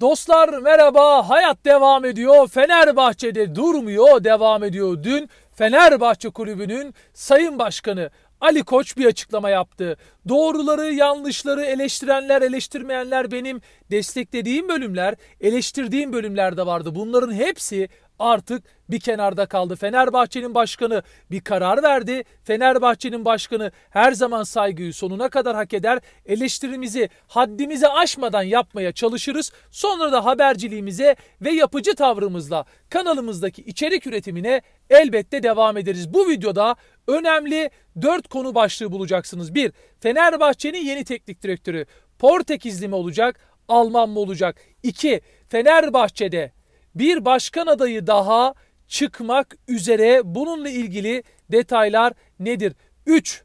Dostlar merhaba. Hayat devam ediyor. Fenerbahçe'de durmuyor, devam ediyor. Dün Fenerbahçe Kulübü'nün Sayın Başkanı Ali Koç bir açıklama yaptı. Doğruları, yanlışları eleştirenler, eleştirmeyenler benim desteklediğim bölümler, eleştirdiğim bölümler de vardı. Bunların hepsi artık bir kenarda kaldı. Fenerbahçe'nin başkanı bir karar verdi. Fenerbahçe'nin başkanı her zaman saygıyı sonuna kadar hak eder. Eleştirimizi haddimize aşmadan yapmaya çalışırız. Sonra da haberciliğimize ve yapıcı tavrımızla kanalımızdaki içerik üretimine elbette devam ederiz. Bu videoda önemli 4 konu başlığı bulacaksınız. 1. Fenerbahçe'nin yeni teknik direktörü Portekizli mi olacak, Alman mı olacak? 2. Fenerbahçe'de bir başkan adayı daha çıkmak üzere. Bununla ilgili detaylar nedir? 3.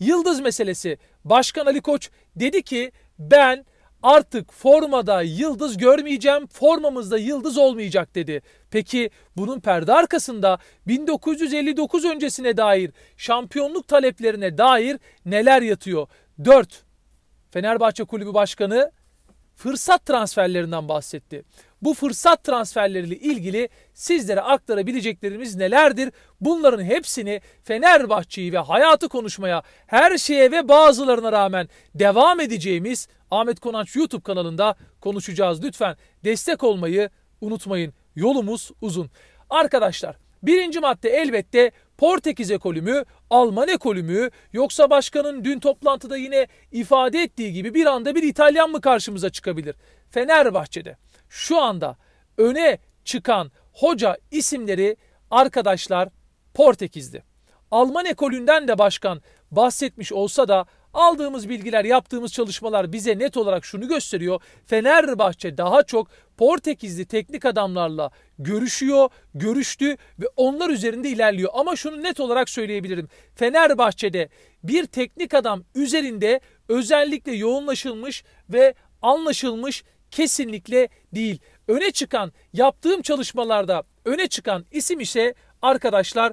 Yıldız meselesi. Başkan Ali Koç dedi ki ben artık formada yıldız görmeyeceğim, formamızda yıldız olmayacak dedi. Peki bunun perde arkasında 1959 öncesine dair şampiyonluk taleplerine dair neler yatıyor? 4. Fenerbahçe Kulübü Başkanı fırsat transferlerinden bahsetti bu fırsat transferleriyle ilgili sizlere aktarabileceklerimiz nelerdir? Bunların hepsini Fenerbahçe'yi ve hayatı konuşmaya her şeye ve bazılarına rağmen devam edeceğimiz Ahmet Konanç YouTube kanalında konuşacağız. Lütfen destek olmayı unutmayın. Yolumuz uzun. Arkadaşlar birinci madde elbette Portekiz ekolü mü, Alman ekolü mü yoksa başkanın dün toplantıda yine ifade ettiği gibi bir anda bir İtalyan mı karşımıza çıkabilir? Fenerbahçe'de şu anda öne çıkan hoca isimleri arkadaşlar Portekiz'di. Alman ekolünden de başkan bahsetmiş olsa da aldığımız bilgiler, yaptığımız çalışmalar bize net olarak şunu gösteriyor. Fenerbahçe daha çok Portekizli teknik adamlarla görüşüyor, görüştü ve onlar üzerinde ilerliyor. Ama şunu net olarak söyleyebilirim. Fenerbahçe'de bir teknik adam üzerinde özellikle yoğunlaşılmış ve anlaşılmış Kesinlikle değil. Öne çıkan yaptığım çalışmalarda öne çıkan isim ise arkadaşlar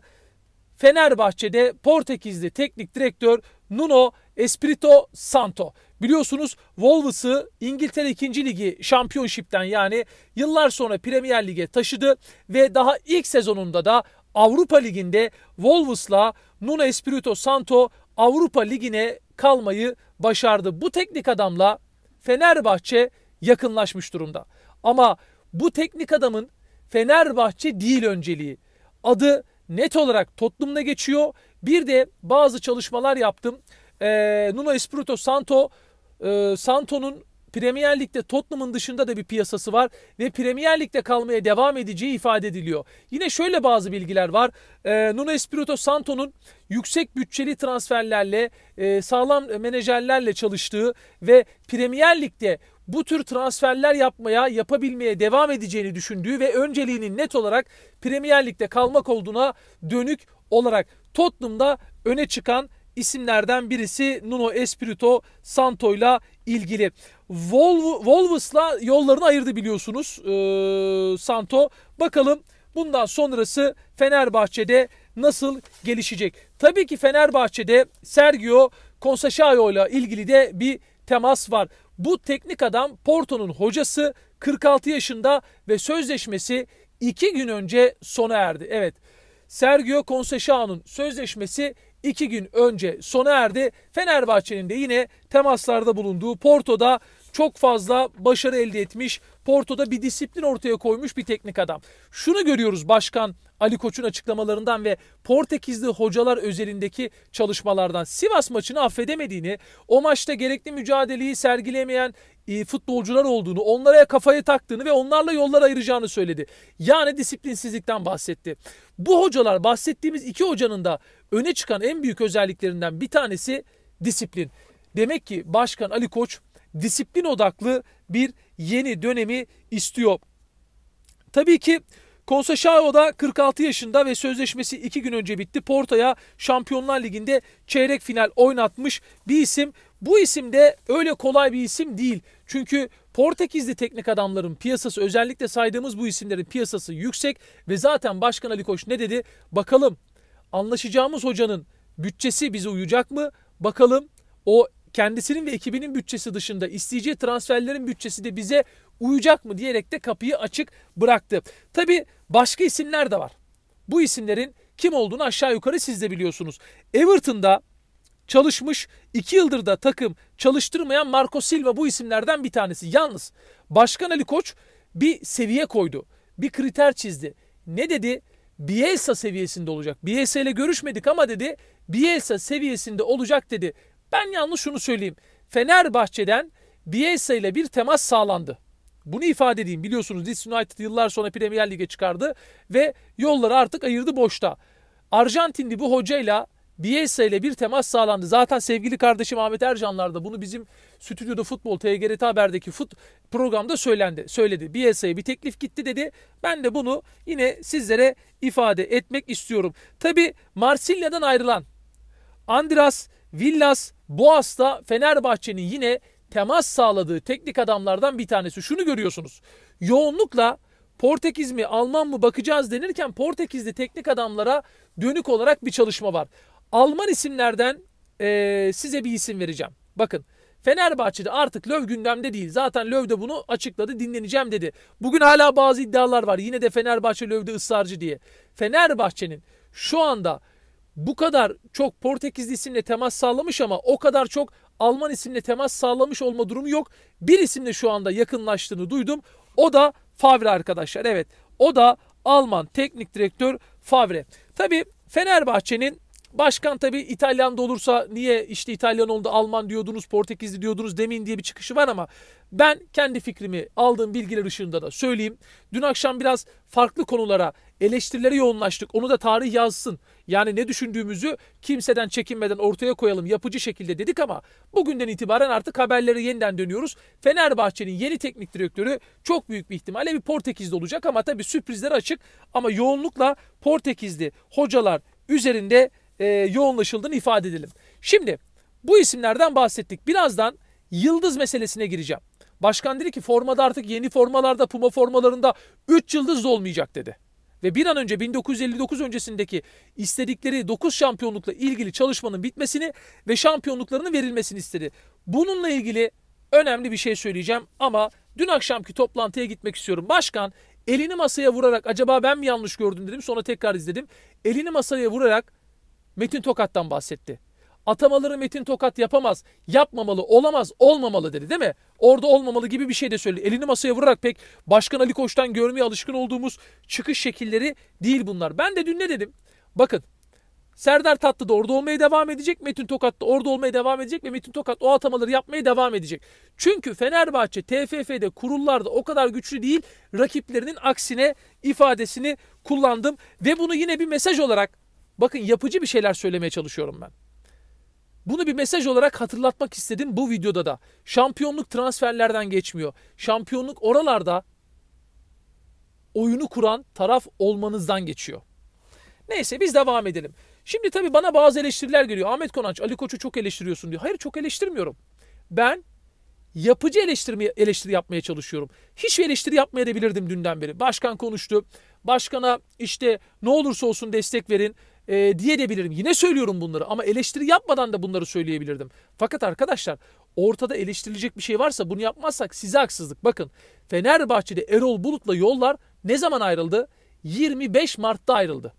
Fenerbahçe'de Portekizli teknik direktör Nuno Espirito Santo. Biliyorsunuz Wolves'ı İngiltere 2. Ligi Championship'ten yani yıllar sonra Premier Lig'e taşıdı ve daha ilk sezonunda da Avrupa Ligi'nde Wolves'la Nuno Espirito Santo Avrupa Ligi'ne kalmayı başardı. Bu teknik adamla Fenerbahçe yakınlaşmış durumda. Ama bu teknik adamın Fenerbahçe değil önceliği. Adı net olarak Tottenham'da geçiyor. Bir de bazı çalışmalar yaptım. E, Nuno Espirito Santo, e, Santo'nun Premier Lig'de Tottenham'ın dışında da bir piyasası var ve Premier Lig'de kalmaya devam edeceği ifade ediliyor. Yine şöyle bazı bilgiler var. E, Nuno Espirito Santo'nun yüksek bütçeli transferlerle, e, sağlam menajerlerle çalıştığı ve Premier Lig'de bu tür transferler yapmaya, yapabilmeye devam edeceğini düşündüğü ve önceliğinin net olarak Premier Lig'de kalmak olduğuna dönük olarak Tottenham'da öne çıkan isimlerden birisi Nuno Espirito Santo'yla ilgili. Wolves'la yollarını ayırdı biliyorsunuz ee, Santo. Bakalım bundan sonrası Fenerbahçe'de nasıl gelişecek? Tabii ki Fenerbahçe'de Sergio Consachaio ile ilgili de bir temas var. Bu teknik adam Porto'nun hocası 46 yaşında ve sözleşmesi 2 gün önce sona erdi. Evet Sergio Conceição'nun sözleşmesi 2 gün önce sona erdi. Fenerbahçe'nin de yine temaslarda bulunduğu Porto'da çok fazla başarı elde etmiş. Porto'da bir disiplin ortaya koymuş bir teknik adam. Şunu görüyoruz başkan Ali Koç'un açıklamalarından ve Portekizli hocalar özelindeki çalışmalardan Sivas maçını affedemediğini, o maçta gerekli mücadeleyi sergilemeyen e, futbolcular olduğunu, onlara kafayı taktığını ve onlarla yollar ayıracağını söyledi. Yani disiplinsizlikten bahsetti. Bu hocalar bahsettiğimiz iki hocanın da öne çıkan en büyük özelliklerinden bir tanesi disiplin. Demek ki Başkan Ali Koç disiplin odaklı bir yeni dönemi istiyor. Tabii ki Conceicao da 46 yaşında ve sözleşmesi 2 gün önce bitti. Porto'ya Şampiyonlar Ligi'nde çeyrek final oynatmış bir isim. Bu isim de öyle kolay bir isim değil. Çünkü Portekizli teknik adamların piyasası özellikle saydığımız bu isimlerin piyasası yüksek ve zaten Başkan Ali Koç ne dedi? Bakalım anlaşacağımız hocanın bütçesi bize uyacak mı? Bakalım o kendisinin ve ekibinin bütçesi dışında isteyeceği transferlerin bütçesi de bize uyacak mı diyerek de kapıyı açık bıraktı. Tabi Başka isimler de var. Bu isimlerin kim olduğunu aşağı yukarı siz de biliyorsunuz. Everton'da çalışmış, 2 yıldır da takım çalıştırmayan Marco Silva bu isimlerden bir tanesi. Yalnız Başkan Ali Koç bir seviye koydu. Bir kriter çizdi. Ne dedi? Bielsa seviyesinde olacak. Bielsa ile görüşmedik ama dedi Bielsa seviyesinde olacak dedi. Ben yanlış şunu söyleyeyim. Fenerbahçe'den Bielsa ile bir temas sağlandı. Bunu ifade edeyim. Biliyorsunuz Leeds United yıllar sonra Premier Lig'e çıkardı ve yolları artık ayırdı boşta. Arjantinli bu hocayla Bielsa ile bir temas sağlandı. Zaten sevgili kardeşim Ahmet Ercanlar da bunu bizim stüdyoda futbol TGRT Haber'deki fut programda söylendi. Söyledi. Bielsa'ya bir teklif gitti dedi. Ben de bunu yine sizlere ifade etmek istiyorum. Tabi Marsilya'dan ayrılan Andras Villas Boğaz'da Fenerbahçe'nin yine temas sağladığı teknik adamlardan bir tanesi. Şunu görüyorsunuz. Yoğunlukla Portekiz mi Alman mı bakacağız denirken Portekizli teknik adamlara dönük olarak bir çalışma var. Alman isimlerden e, size bir isim vereceğim. Bakın Fenerbahçe'de artık Löw gündemde değil. Zaten Löw de bunu açıkladı dinleneceğim dedi. Bugün hala bazı iddialar var. Yine de Fenerbahçe Löw'de ısrarcı diye. Fenerbahçe'nin şu anda bu kadar çok Portekizli isimle temas sağlamış ama o kadar çok Alman isimle temas sağlamış olma durumu yok. Bir isimle şu anda yakınlaştığını duydum. O da Favre arkadaşlar. Evet o da Alman teknik direktör Favre. Tabi Fenerbahçe'nin başkan tabi İtalyan da olursa niye işte İtalyan oldu Alman diyordunuz Portekizli diyordunuz demin diye bir çıkışı var ama ben kendi fikrimi aldığım bilgiler ışığında da söyleyeyim. Dün akşam biraz farklı konulara eleştirilere yoğunlaştık onu da tarih yazsın. Yani ne düşündüğümüzü kimseden çekinmeden ortaya koyalım yapıcı şekilde dedik ama bugünden itibaren artık haberlere yeniden dönüyoruz. Fenerbahçe'nin yeni teknik direktörü çok büyük bir ihtimalle bir Portekizli olacak ama tabii sürprizler açık ama yoğunlukla Portekizli hocalar üzerinde e, yoğunlaşıldığını ifade edelim. Şimdi bu isimlerden bahsettik. Birazdan yıldız meselesine gireceğim. Başkan dedi ki formada artık yeni formalarda Puma formalarında 3 yıldız da olmayacak dedi ve bir an önce 1959 öncesindeki istedikleri 9 şampiyonlukla ilgili çalışmanın bitmesini ve şampiyonluklarının verilmesini istedi. Bununla ilgili önemli bir şey söyleyeceğim ama dün akşamki toplantıya gitmek istiyorum. Başkan elini masaya vurarak acaba ben mi yanlış gördüm dedim sonra tekrar izledim. Elini masaya vurarak Metin Tokat'tan bahsetti atamaları Metin Tokat yapamaz, yapmamalı, olamaz, olmamalı dedi değil mi? Orada olmamalı gibi bir şey de söyledi. Elini masaya vurarak pek Başkan Ali Koç'tan görmeye alışkın olduğumuz çıkış şekilleri değil bunlar. Ben de dün ne dedim? Bakın Serdar Tatlı da orada olmaya devam edecek. Metin Tokat da orada olmaya devam edecek ve Metin Tokat o atamaları yapmaya devam edecek. Çünkü Fenerbahçe TFF'de kurullarda o kadar güçlü değil. Rakiplerinin aksine ifadesini kullandım ve bunu yine bir mesaj olarak bakın yapıcı bir şeyler söylemeye çalışıyorum ben. Bunu bir mesaj olarak hatırlatmak istedim bu videoda da. Şampiyonluk transferlerden geçmiyor. Şampiyonluk oralarda oyunu kuran taraf olmanızdan geçiyor. Neyse biz devam edelim. Şimdi tabii bana bazı eleştiriler geliyor. Ahmet Konanç, Ali Koç'u çok eleştiriyorsun diyor. Hayır çok eleştirmiyorum. Ben yapıcı eleştirme, eleştiri yapmaya çalışıyorum. Hiç eleştiri yapmayabilirdim dünden beri. Başkan konuştu. Başkana işte ne olursa olsun destek verin e, diye de bilirim. Yine söylüyorum bunları ama eleştiri yapmadan da bunları söyleyebilirdim. Fakat arkadaşlar ortada eleştirilecek bir şey varsa bunu yapmazsak size haksızlık. Bakın Fenerbahçe'de Erol Bulut'la yollar ne zaman ayrıldı? 25 Mart'ta ayrıldı.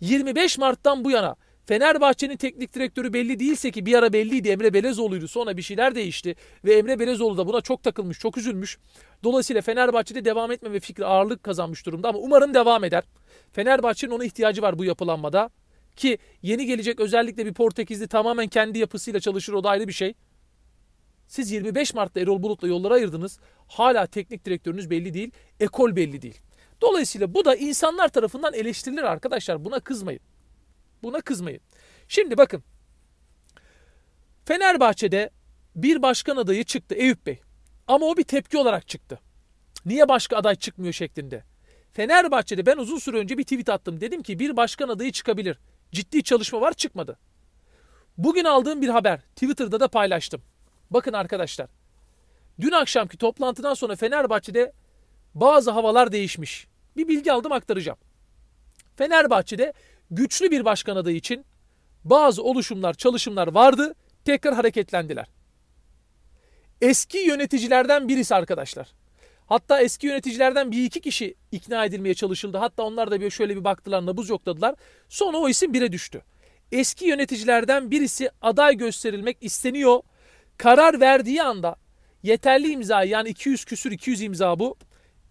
25 Mart'tan bu yana Fenerbahçe'nin teknik direktörü belli değilse ki bir ara belliydi Emre Belezoğlu'ydu sonra bir şeyler değişti ve Emre Belezoğlu da buna çok takılmış çok üzülmüş. Dolayısıyla Fenerbahçe'de devam etmeme fikri ağırlık kazanmış durumda ama umarım devam eder. Fenerbahçe'nin ona ihtiyacı var bu yapılanmada. Ki yeni gelecek özellikle bir Portekizli tamamen kendi yapısıyla çalışır o da ayrı bir şey. Siz 25 Mart'ta Erol Bulut'la yollara ayırdınız. Hala teknik direktörünüz belli değil. Ekol belli değil. Dolayısıyla bu da insanlar tarafından eleştirilir arkadaşlar. Buna kızmayın. Buna kızmayın. Şimdi bakın. Fenerbahçe'de bir başkan adayı çıktı Eyüp Bey. Ama o bir tepki olarak çıktı. Niye başka aday çıkmıyor şeklinde. Fenerbahçe'de ben uzun süre önce bir tweet attım. Dedim ki bir başkan adayı çıkabilir. Ciddi çalışma var çıkmadı. Bugün aldığım bir haber Twitter'da da paylaştım. Bakın arkadaşlar. Dün akşamki toplantıdan sonra Fenerbahçe'de bazı havalar değişmiş. Bir bilgi aldım aktaracağım. Fenerbahçe'de güçlü bir başkan adayı için bazı oluşumlar, çalışımlar vardı. Tekrar hareketlendiler. Eski yöneticilerden birisi arkadaşlar. Hatta eski yöneticilerden bir iki kişi ikna edilmeye çalışıldı. Hatta onlar da bir şöyle bir baktılar nabız yokladılar. Sonra o isim bire düştü. Eski yöneticilerden birisi aday gösterilmek isteniyor. Karar verdiği anda yeterli imza yani 200 küsür 200 imza bu.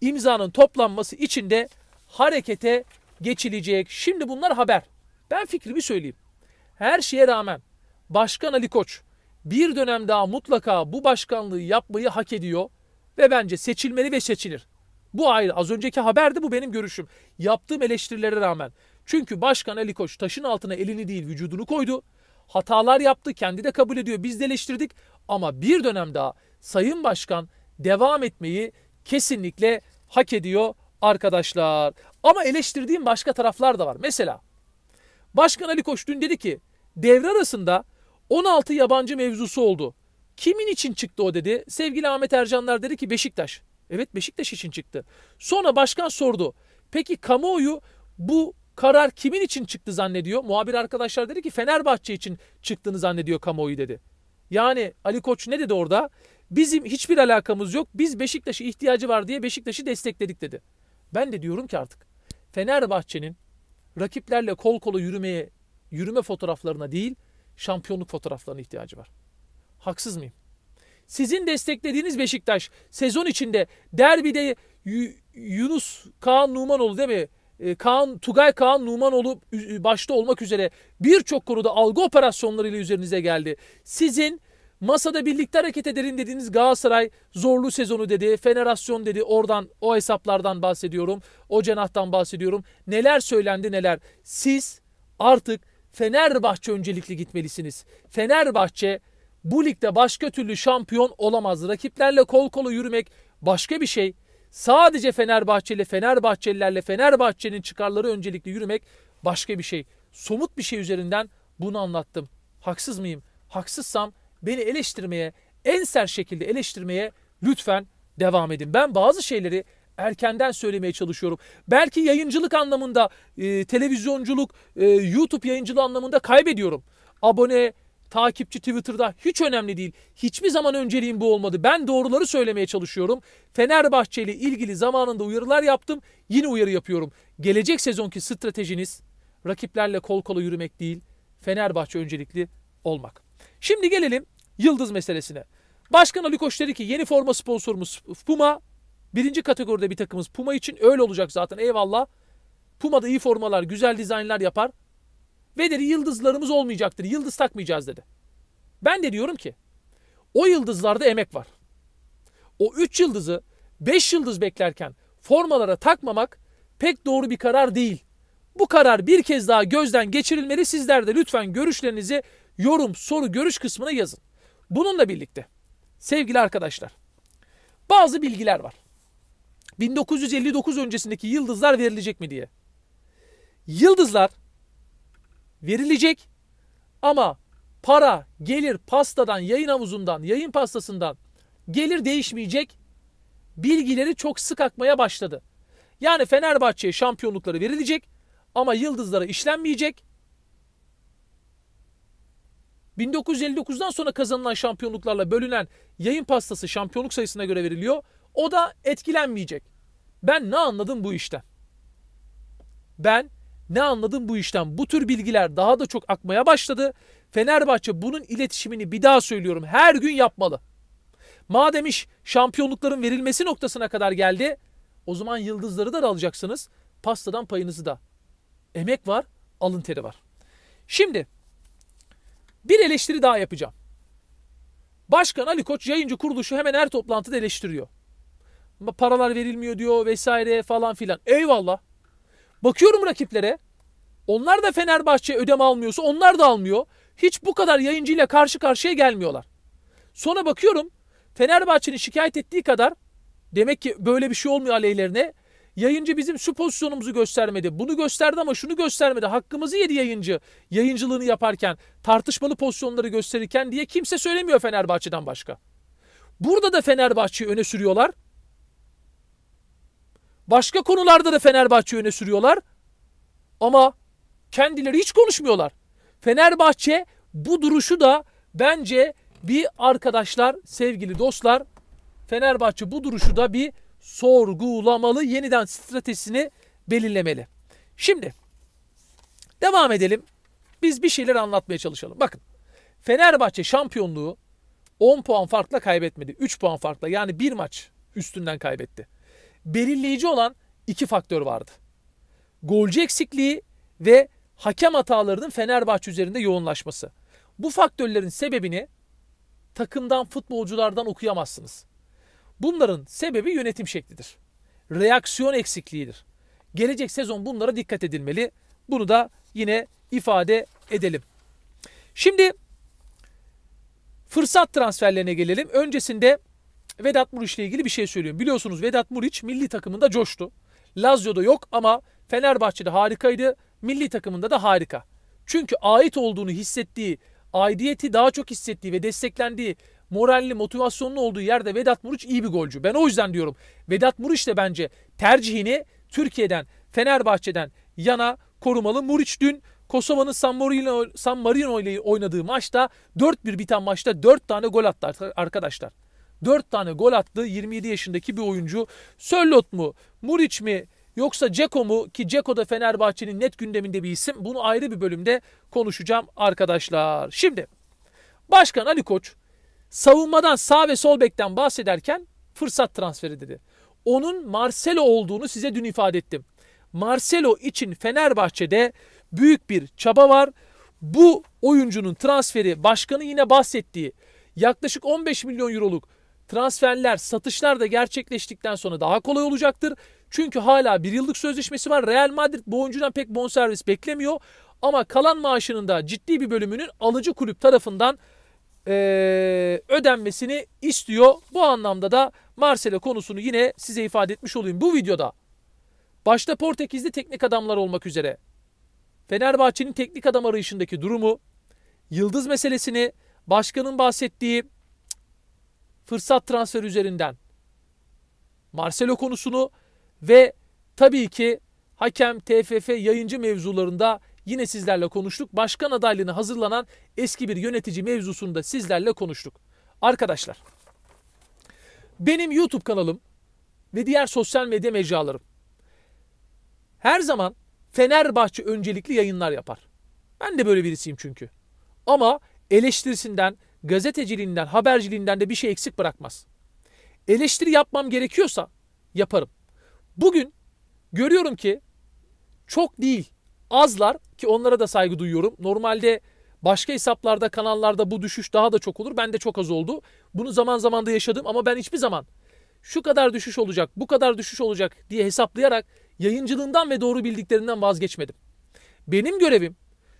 İmzanın toplanması için de harekete geçilecek. Şimdi bunlar haber. Ben fikrimi söyleyeyim. Her şeye rağmen Başkan Ali Koç bir dönem daha mutlaka bu başkanlığı yapmayı hak ediyor ve bence seçilmeli ve seçilir. Bu ayrı. Az önceki haberde bu benim görüşüm. Yaptığım eleştirilere rağmen. Çünkü Başkan Ali Koç taşın altına elini değil vücudunu koydu. Hatalar yaptı. Kendi de kabul ediyor. Biz de eleştirdik. Ama bir dönem daha Sayın Başkan devam etmeyi kesinlikle hak ediyor arkadaşlar. Ama eleştirdiğim başka taraflar da var. Mesela Başkan Ali Koç dün dedi ki devre arasında 16 yabancı mevzusu oldu. Kimin için çıktı o dedi. Sevgili Ahmet Ercanlar dedi ki Beşiktaş. Evet Beşiktaş için çıktı. Sonra başkan sordu. Peki kamuoyu bu karar kimin için çıktı zannediyor? Muhabir arkadaşlar dedi ki Fenerbahçe için çıktığını zannediyor kamuoyu dedi. Yani Ali Koç ne dedi orada? Bizim hiçbir alakamız yok. Biz Beşiktaş'a ihtiyacı var diye Beşiktaş'ı destekledik dedi. Ben de diyorum ki artık Fenerbahçe'nin rakiplerle kol kola yürümeye, yürüme fotoğraflarına değil, şampiyonluk fotoğraflarına ihtiyacı var. Haksız mıyım? Sizin desteklediğiniz Beşiktaş sezon içinde derbide Yunus Kaan Numanoğlu değil mi? Ee, Kaan, Tugay Kaan Numanoğlu başta olmak üzere birçok konuda algı operasyonlarıyla üzerinize geldi. Sizin masada birlikte hareket edelim dediğiniz Galatasaray zorlu sezonu dedi, Fenerasyon dedi. Oradan o hesaplardan bahsediyorum, o cenahtan bahsediyorum. Neler söylendi neler. Siz artık Fenerbahçe öncelikli gitmelisiniz. Fenerbahçe bu ligde başka türlü şampiyon olamaz. Rakiplerle kol kola yürümek başka bir şey. Sadece Fenerbahçeli, Fenerbahçelilerle Fenerbahçe'nin çıkarları öncelikli yürümek başka bir şey. Somut bir şey üzerinden bunu anlattım. Haksız mıyım? Haksızsam beni eleştirmeye, en sert şekilde eleştirmeye lütfen devam edin. Ben bazı şeyleri erkenden söylemeye çalışıyorum. Belki yayıncılık anlamında, e, televizyonculuk, e, YouTube yayıncılığı anlamında kaybediyorum. Abone, takipçi Twitter'da hiç önemli değil. Hiçbir zaman önceliğim bu olmadı. Ben doğruları söylemeye çalışıyorum. Fenerbahçe ile ilgili zamanında uyarılar yaptım. Yine uyarı yapıyorum. Gelecek sezonki stratejiniz rakiplerle kol kola yürümek değil. Fenerbahçe öncelikli olmak. Şimdi gelelim yıldız meselesine. Başkan Ali Koç dedi ki yeni forma sponsorumuz Puma. Birinci kategoride bir takımız Puma için öyle olacak zaten eyvallah. Puma da iyi formalar, güzel dizaynlar yapar. Ve dedi yıldızlarımız olmayacaktır. Yıldız takmayacağız dedi. Ben de diyorum ki o yıldızlarda emek var. O 3 yıldızı 5 yıldız beklerken formalara takmamak pek doğru bir karar değil. Bu karar bir kez daha gözden geçirilmeli. Sizler de lütfen görüşlerinizi yorum, soru, görüş kısmına yazın. Bununla birlikte sevgili arkadaşlar bazı bilgiler var. 1959 öncesindeki yıldızlar verilecek mi diye. Yıldızlar verilecek ama para gelir pastadan, yayın havuzundan, yayın pastasından gelir değişmeyecek bilgileri çok sık akmaya başladı. Yani Fenerbahçe'ye şampiyonlukları verilecek ama yıldızlara işlenmeyecek. 1959'dan sonra kazanılan şampiyonluklarla bölünen yayın pastası şampiyonluk sayısına göre veriliyor. O da etkilenmeyecek. Ben ne anladım bu işten? Ben ne anladım bu işten? Bu tür bilgiler daha da çok akmaya başladı. Fenerbahçe bunun iletişimini bir daha söylüyorum her gün yapmalı. Madem iş şampiyonlukların verilmesi noktasına kadar geldi o zaman yıldızları da alacaksınız. Pastadan payınızı da. Emek var, alın teri var. Şimdi bir eleştiri daha yapacağım. Başkan Ali Koç yayıncı kuruluşu hemen her toplantıda eleştiriyor. Paralar verilmiyor diyor vesaire falan filan. Eyvallah. Bakıyorum rakiplere. Onlar da Fenerbahçe ödeme almıyorsa onlar da almıyor. Hiç bu kadar yayıncıyla karşı karşıya gelmiyorlar. Sonra bakıyorum Fenerbahçe'nin şikayet ettiği kadar demek ki böyle bir şey olmuyor aleyhlerine. Yayıncı bizim şu pozisyonumuzu göstermedi. Bunu gösterdi ama şunu göstermedi. Hakkımızı yedi yayıncı. Yayıncılığını yaparken, tartışmalı pozisyonları gösterirken diye kimse söylemiyor Fenerbahçe'den başka. Burada da Fenerbahçe'yi öne sürüyorlar. Başka konularda da Fenerbahçe öne sürüyorlar. Ama kendileri hiç konuşmuyorlar. Fenerbahçe bu duruşu da bence bir arkadaşlar, sevgili dostlar Fenerbahçe bu duruşu da bir sorgulamalı, yeniden stratejisini belirlemeli. Şimdi devam edelim. Biz bir şeyler anlatmaya çalışalım. Bakın Fenerbahçe şampiyonluğu 10 puan farkla kaybetmedi. 3 puan farkla yani bir maç üstünden kaybetti belirleyici olan iki faktör vardı. Golcü eksikliği ve hakem hatalarının Fenerbahçe üzerinde yoğunlaşması. Bu faktörlerin sebebini takımdan, futbolculardan okuyamazsınız. Bunların sebebi yönetim şeklidir. Reaksiyon eksikliğidir. Gelecek sezon bunlara dikkat edilmeli. Bunu da yine ifade edelim. Şimdi fırsat transferlerine gelelim. Öncesinde Vedat Muriç ile ilgili bir şey söylüyorum. Biliyorsunuz Vedat Muriç milli takımında coştu. Lazio'da yok ama Fenerbahçe'de harikaydı. Milli takımında da harika. Çünkü ait olduğunu hissettiği, aidiyeti daha çok hissettiği ve desteklendiği, moralli, motivasyonlu olduğu yerde Vedat Muriç iyi bir golcü. Ben o yüzden diyorum Vedat Muriç de bence tercihini Türkiye'den, Fenerbahçe'den yana korumalı. Muriç dün Kosova'nın San Marino, San Marino ile oynadığı maçta 4-1 biten maçta 4 tane gol attı arkadaşlar. 4 tane gol attı 27 yaşındaki bir oyuncu. Sörlot mu? Muriç mi? Yoksa Ceko mu ki Ceko da Fenerbahçe'nin net gündeminde bir isim. Bunu ayrı bir bölümde konuşacağım arkadaşlar. Şimdi Başkan Ali Koç savunmadan sağ ve sol bekten bahsederken fırsat transferi dedi. Onun Marcelo olduğunu size dün ifade ettim. Marcelo için Fenerbahçe'de büyük bir çaba var. Bu oyuncunun transferi başkanı yine bahsettiği yaklaşık 15 milyon euroluk transferler, satışlar da gerçekleştikten sonra daha kolay olacaktır. Çünkü hala bir yıllık sözleşmesi var. Real Madrid bu oyuncudan pek bonservis beklemiyor. Ama kalan maaşının da ciddi bir bölümünün alıcı kulüp tarafından e, ödenmesini istiyor. Bu anlamda da Marcelo konusunu yine size ifade etmiş olayım. Bu videoda başta Portekizli teknik adamlar olmak üzere Fenerbahçe'nin teknik adam arayışındaki durumu, yıldız meselesini, başkanın bahsettiği fırsat transferi üzerinden Marcelo konusunu ve tabii ki hakem, TFF yayıncı mevzularında yine sizlerle konuştuk. Başkan adaylığına hazırlanan eski bir yönetici mevzusunda sizlerle konuştuk. Arkadaşlar benim YouTube kanalım ve diğer sosyal medya mecralarım her zaman Fenerbahçe öncelikli yayınlar yapar. Ben de böyle birisiyim çünkü. Ama eleştirisinden, gazeteciliğinden, haberciliğinden de bir şey eksik bırakmaz. Eleştiri yapmam gerekiyorsa yaparım. Bugün görüyorum ki çok değil azlar ki onlara da saygı duyuyorum. Normalde başka hesaplarda kanallarda bu düşüş daha da çok olur. Ben de çok az oldu. Bunu zaman zaman da yaşadım ama ben hiçbir zaman şu kadar düşüş olacak, bu kadar düşüş olacak diye hesaplayarak yayıncılığından ve doğru bildiklerinden vazgeçmedim. Benim görevim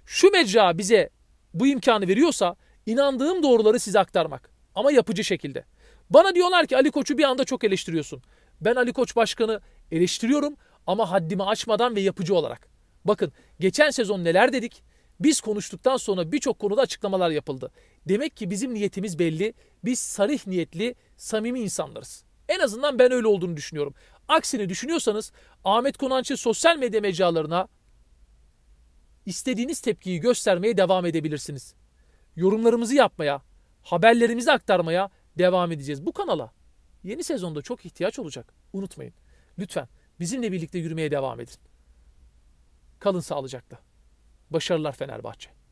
şu mecra bize bu imkanı veriyorsa inandığım doğruları size aktarmak. Ama yapıcı şekilde. Bana diyorlar ki Ali Koç'u bir anda çok eleştiriyorsun. Ben Ali Koç Başkanı eleştiriyorum ama haddimi aşmadan ve yapıcı olarak. Bakın geçen sezon neler dedik? Biz konuştuktan sonra birçok konuda açıklamalar yapıldı. Demek ki bizim niyetimiz belli. Biz sarih niyetli, samimi insanlarız. En azından ben öyle olduğunu düşünüyorum. Aksini düşünüyorsanız Ahmet Konanç'ı sosyal medya mecralarına istediğiniz tepkiyi göstermeye devam edebilirsiniz yorumlarımızı yapmaya, haberlerimizi aktarmaya devam edeceğiz. Bu kanala yeni sezonda çok ihtiyaç olacak. Unutmayın. Lütfen bizimle birlikte yürümeye devam edin. Kalın sağlıcakla. Başarılar Fenerbahçe.